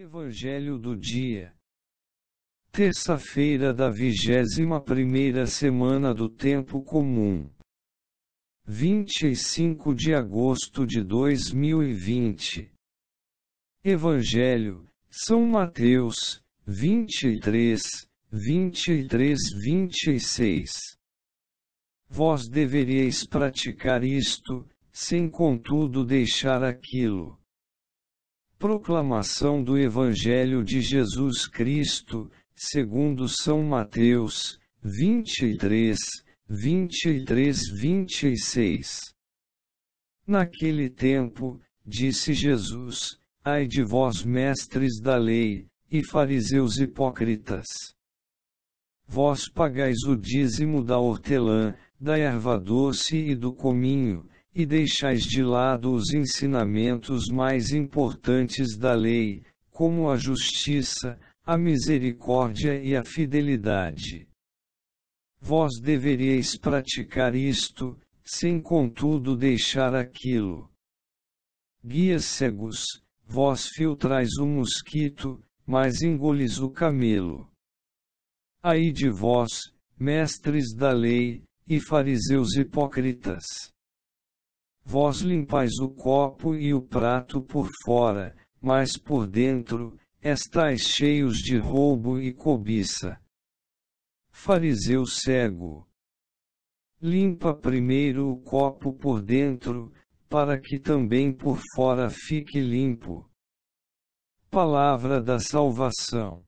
Evangelho do dia. Terça-feira da vigésima primeira semana do tempo comum. 25 de agosto de 2020. Evangelho, São Mateus, 23, 23, 26. Vós deveríeis praticar isto, sem contudo deixar aquilo. Proclamação do Evangelho de Jesus Cristo, segundo São Mateus, 23, 23, 26. Naquele tempo, disse Jesus, ai de vós mestres da lei, e fariseus hipócritas. Vós pagais o dízimo da hortelã, da erva doce e do cominho, e deixais de lado os ensinamentos mais importantes da lei, como a justiça, a misericórdia e a fidelidade. Vós deveríeis praticar isto, sem contudo deixar aquilo. Guias cegos, vós filtrais o mosquito, mas engolis o camelo. Aí de vós, mestres da lei, e fariseus hipócritas! Vós limpais o copo e o prato por fora, mas por dentro, estais cheios de roubo e cobiça. Fariseu cego. Limpa primeiro o copo por dentro, para que também por fora fique limpo. Palavra da Salvação.